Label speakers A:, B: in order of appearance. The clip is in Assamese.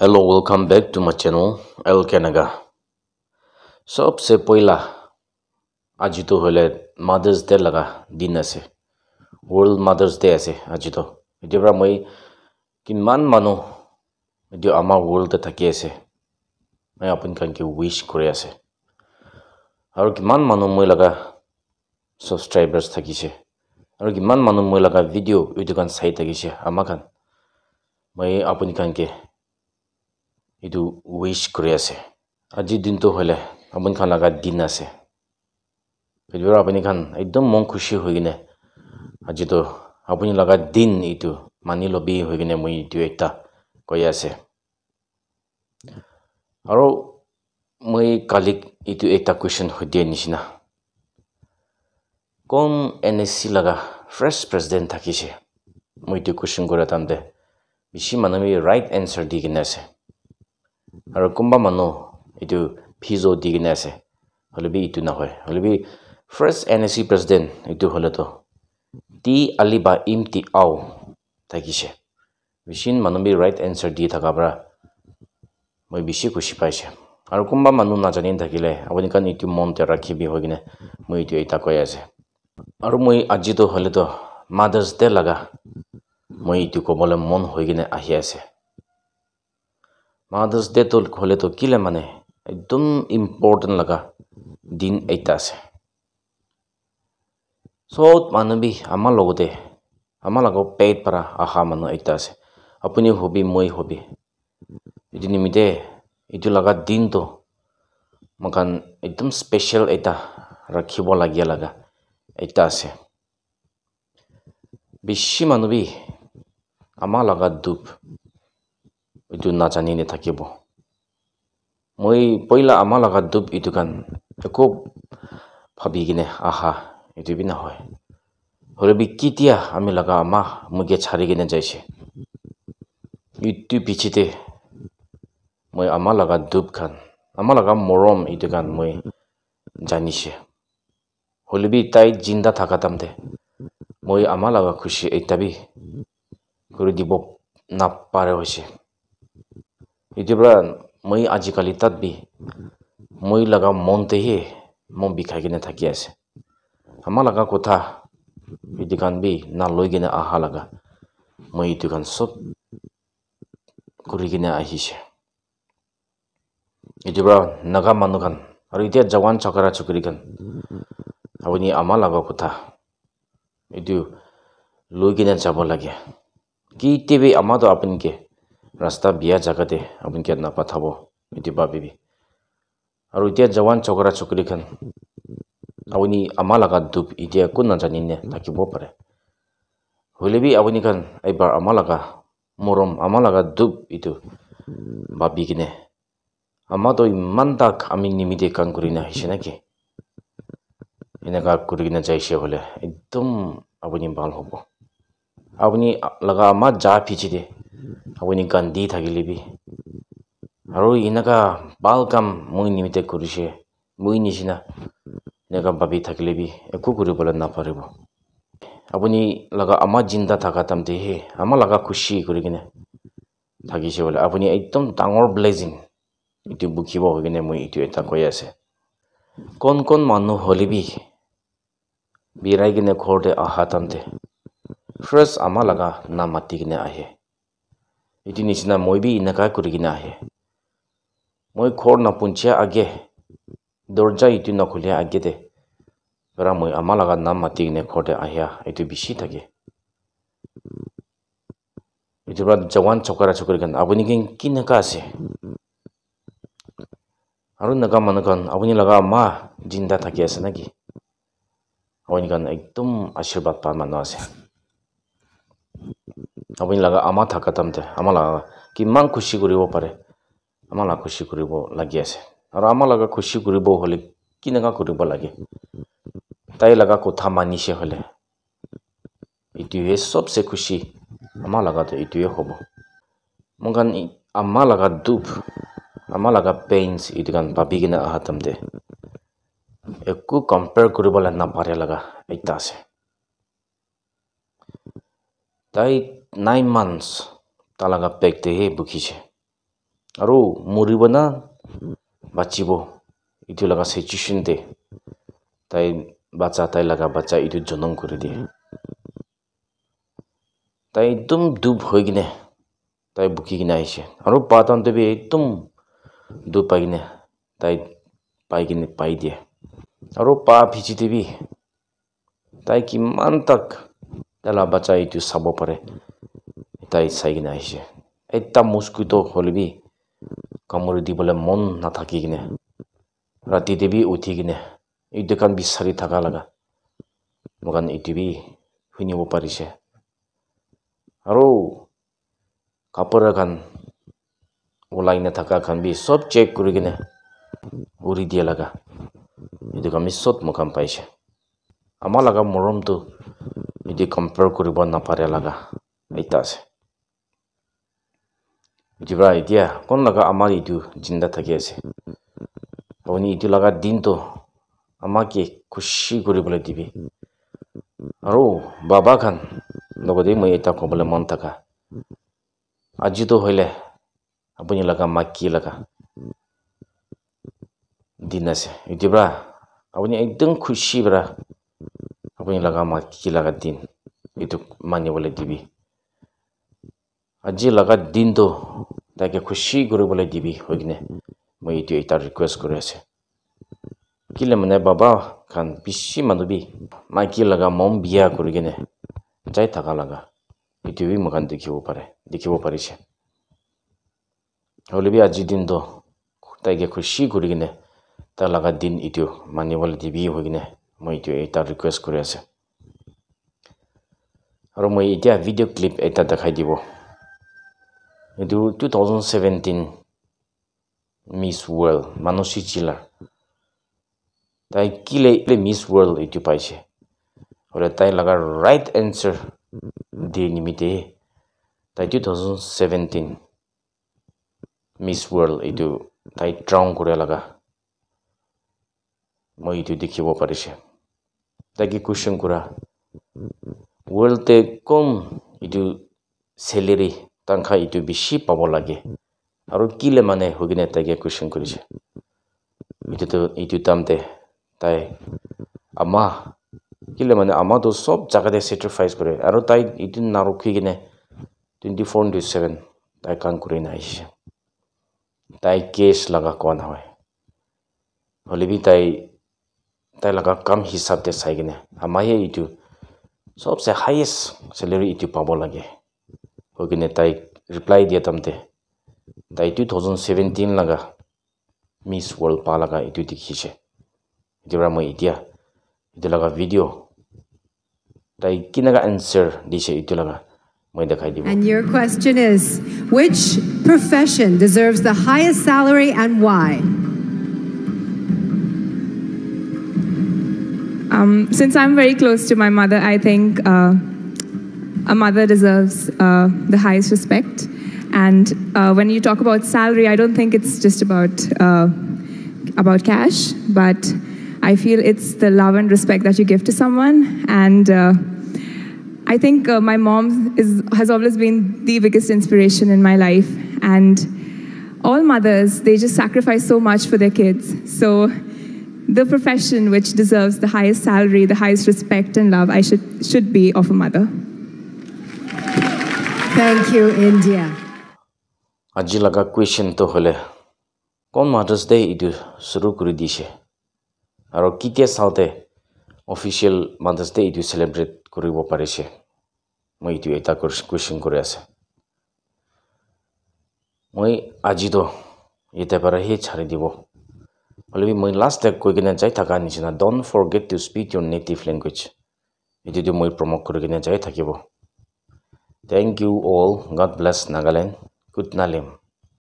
A: Hello, welcome back to my channel, El Canaga. So, se poila, ajito hule Mother's Day laga din ase. World Mother's Day ase ajito. Idibra mai kinman mano, idio ama world ta thaki ase. Mai apun kan ki wish kore ase. Aro kinman mano mai laga subscribers thaki ase. Aro kinman mano mai laga video idio kan sahi thaki ase. Ama kan mai apun kan ki এইটো ৱেষ্ট কৰি আছে আজি দিনটো হ'লে আপুনি খান লগা দিন আছে সেইবাৰ আপুনি খান একদম মন খুচি হৈ কিনে আজিতো আপুনি লগা দিন এইটো মানি ল'বি হৈ কিনে মই এইটো এটা কৈ আছে আৰু মই কালিক এইটো এটা কুৱেশ্যন সুধিয়ে নিচিনা কম এন এছ চি লগা ফ্ৰেছ প্ৰেচিডেণ্ট থাকিছে মই এইটো কুৱেশ্যন কৰা টাইমতে বেছি মানুহে ৰাইট এনচাৰ দি কিনে আছে আৰু কোনোবা মানুহ এইটো ফিজ দি কিনে আছে হ'লে বি ইটো নহয় হ'লে B first N S C president এইটো হ'লেতো টি আলি বা ইম টি আও থাকিছে বেছি মানুহ বি ৰাইট এনচাৰ দি থকাৰ পৰা মই বেছি খুচি পাইছে আৰু কোনোবা মানুহ নাজানি থাকিলে আপুনি কাৰণ এইটো মনতে ৰাখিবি হৈ কিনে মই এইটো এটা কৈ আছে আৰু মই আজিতো হ'লেতো মাদাৰ্ছ ডে লগা মই এইটো ক'বলৈ মন হৈ কিনে আহি আছে মাদাৰ্ছ ডেটো হ'লেতো কিলে মানে একদম ইম্পৰ্টেণ্ট লগা দিন এটা আছে চব মানুহবিহ আমাৰ লগতে আমাৰ লগত পেট পৰা আহা মানুহ এটা আছে আপুনি হবি মই হবি এইটো নিমিত্তে এইটো লগা দিনটো মোকান একদম স্পেচিয়েল এটা ৰাখিবলগীয়া লগা এইটা আছে বেছি মানুহবিহ আমাৰ লগা দুখ এইটো নাজানি নাথাকিব মই পইলা আমাৰ লগত ডুব এইটো কাৰণ একো ভাবি কিনে আহা এইটো বি নহয় হৰবি কেতিয়া আমি লগা আমা মুগে চাৰি কিনে যাইছে ইটো পিছিতে মই আমাৰ লগা ডুব খান আমাৰ লগা মৰম এইটো কাৰণ মই জানিছে হলিবি তাই জিন্দা থাকা তামতে মই আমাৰ লগা খুচি এতিয়া বি কৰি দিব নাপাৰে হৈছে ইতিপৰা মই আজিকালি তাত বি মই লগা মনতেহে মই বিষাই কিনে থাকি আছে আমাৰ লগা কথা ইটো কাৰণ বি না লৈ কিনে অহা লগা মই ইটো কাৰণ চব কৰি কিনে আহিছে ইতিপৰা নগা মানুহ খান আৰু এতিয়া জৱান চকৰা চুকুৰি খান আপুনি আমাৰ লগা কথা এইটো লৈ কিনে যাব লাগে কি টিভি আমাৰতো আপুনিকে rasta biya jaga de abun ke napa thabo miti babi bi aru itia jawan chokra chokri khan awuni ama laga dup itia kun na jani ne taki bo pare hule bi awuni khan aibar amala laga morom amala laga dup itu babi kine ama to imman tak ami nimide kan kuri na hise naki এনেকা কৰি কিনে jai se একদম আপুনি abuni হ'ব hobo লগা laga ama ফিচি দিয়ে আপুনি গান্ধি থাকিলিবি আৰু এনেকুৱা ভাল কাম মই নিমিত্তে কৰিছে মই নিচিনা এনেকুৱা ভাবি থাকিলিবি একো কৰিবলৈ নাপাৰিব আপুনি লগা আমাৰ জিন্দা থকা তামতে সেই আমাৰ লগা খুচি কৰি কিনে থাকিছে বোলে আপুনি একদম ডাঙৰ ব্লেজিং এইটো বুকিব হৈ কিনে মই এইটো এটা কৈ আছে কণ কণ মানুহ হ'লিবি বিৰাই কিনে ঘৰতে অহা তামতে ফ্ৰেছ আমাৰ লগা নাম মাতি কিনে আহে এটি নিচিনা মই বি এনেকা কৰি কিনে আহে মই ঘৰ নপুঞ্চিয়া আগে দৰ্জা ইটো নখুলে আগে দে পৰা মই আমাৰ লগা নাম মাতি কিনে ঘৰতে আহিয়া এইটো বেছি থাকে এইটোৰ পৰা জৱান চকৰা চকৰি কাৰণ আপুনি কি কি নেকা আছে আৰু নেকা মানুহ কাৰণ আপুনি লগা মা জিন্দা থাকি আছে নেকি আপুনি কাৰণ একদম আশীৰ্বাদ পোৱা মানুহ আছে আপুনি লগা আমাৰ থকা তামতে আমাৰ লগা কিমান খুচি কৰিব পাৰে আমাৰ লগা খুচি কৰিব লাগি আছে আৰু আমাৰ লগা খুচি কৰিব হ'লে কেনেকুৱা কৰিব লাগে তাই লগা কথা মানিছে হ'লে এইটোৱে চবচে খুচি আমাৰ লগাটো এইটোৱে হ'ব মোৰ গান আমাৰ লগা দুখ আমাৰ লগা পেইনছ এইটো গান পাবি কিনে অহা তামতে একো কম্পেয়াৰ কৰিবলৈ নাপাৰে লগা এটা আছে তাই নাইন মান্থছ তালা পেগতে হে বুকিছে আৰু মৰিব না বাচিব এইটো লগা চিটুৱেশ্যনতে তাই বাচ্চা তাই লগা বাচ্চা এইটো জনম কৰি দিয়ে তাই একদম ডুব হৈ কিনে তাই বুকি কিনে আহিছে আৰু পাতন্ত বি একদম ডুব পাই কিনে তাই পাই কিনে পাই দিয়ে আৰু পা ভিজি দিবি তাই কিমান তাক তেলা বাচ্চা এইটো চাব পাৰে তাই চাই কিনে আহিছে এটা মুস্কিটো হ'লে কামুৰি দিবলৈ মন নাথাকি কিনে ৰাতি দেৱী উঠি কিনে এইটো কাৰণ বিচাৰি থকা লগা মোক এইটো বি শুনিব পাৰিছে আৰু কাপোৰ এখন ওলাই নাথাকা খান বি চব চেক কৰি কিনে উৰি দিয়া লগা এইটো কামি চব মোকাম পাইছে আমাৰ লগা মৰমটো যদি কম্পেয়াৰ কৰিব নাপাৰে লগা আইতা আছে বুঝিবা এতিয়া কোন লগা আমাৰ এইটো জিন্দা থাকি আছে আপুনি এইটো লগা দিনটো আমাকে খুচি কৰিবলৈ দিবি আৰু বাবা খান লগতে মই এটা ক'বলৈ মন থকা আজিতো হ'লে আপুনি লগা মাক কি লগা দিন আছে বুজিবা আপুনি একদম খুচি পৰা আপুনি লগা মাক কি লগা দিন এইটো মানিবলৈ দিবি আজি লগা দিনটো তাইকে খুচি কৰিবলৈ দিবি হৈ কিনে মই এইটো এটা ৰিকুৱেষ্ট কৰি আছে কেলে মানে বাবা খান বেছি মানুহ বি মাইকী লগা মম বিয়া কৰি কিনে যাই থকা লগা এইটো বি মোক দেখিব পাৰে দেখিব পাৰিছে হ'লে বি আজিৰ দিনটো তাইকে খুচি কৰি কিনে তাৰ লগা দিন এইটো মানিবলৈ দিবি হৈ কিনে মই এইটো এটা ৰিকুৱেষ্ট কৰি আছে আৰু মই এতিয়া ভিডিঅ' ক্লিপ এটা দেখাই দিব ꯑꯗꯨ two thousand seventeen Miss World Manushi Chhillar তাই কি লে মিস ওয়ার্ল্ড এইটো পাইছে হলে তাই লগা রাইট এনসার দিয়ে নিমিতে তাই two thousand seventeen Miss World এইটো তাই ট্রাউন করে লগা মই এইটো দেখিব পাৰিছে তাইকে কুৱেশ্যন কৰা ৱৰ্ল্ডে কম এইটো চেলেৰী তাংখা এইটো বেছি পাব লাগে আৰু কিলে মানে হৈ কিনে তাইকে কুৱেশ্যন কৰিছে এইটোতো এইটো টাইমতে তাই আমা কিলে মানে আমাৰতো চব জেগাতে চেক্ৰিফাইচ কৰে আৰু তাই এইটো নাৰখি কিনে টুৱেণ্টি ফ'ৰ ইণ্টু ছেভেন তাই কাম কৰি নাহিছে তাই কেছ লগা কোৱা নহয় হ'লেবি তাই তাই লগা কাম হিচাপতে চাই কিনে আমাৰহে এইটো চবচে হায়েষ্ট চেলেৰি এইটো পাব লাগে And your question is which profession deserves the highest salary and why? Um, since I'm very close to my mother, I think uh, a mother deserves uh, the highest respect. And uh, when you talk about salary, I don't think it's just about uh, about cash, but I feel it's the love and respect that you give to someone. And uh, I think uh, my mom is, has always been the biggest inspiration in my life. And all mothers, they just sacrifice so much for their kids. So the profession which deserves the highest salary, the highest respect and love, I should should be of a mother. Thank you, India. আজি লগা কুৱেশ্যনটো হ'লে কোন মাথাৰ্ছ ডে এইটো শুৰু কৰি দিছে আৰু কি কে চাওঁতে অফিচিয়েল মাথাৰ্ছ ডে এইটো চেলিব্ৰেট কৰিব পাৰিছে মই এইটো এটা কুৱেশ্যন কৰি আছে মই আজিতো ইয়াতে পাৰেহে চাৰি দিব হ'লেবি মই লাষ্ট ডে কৈ কিনে যাই থকা নিচিনা don't forget to speak your native language এইটোতো মই প্ৰমোট কৰি কিনে যাই থাকিব Thank you all. God bless Nagaland. Kutnalim.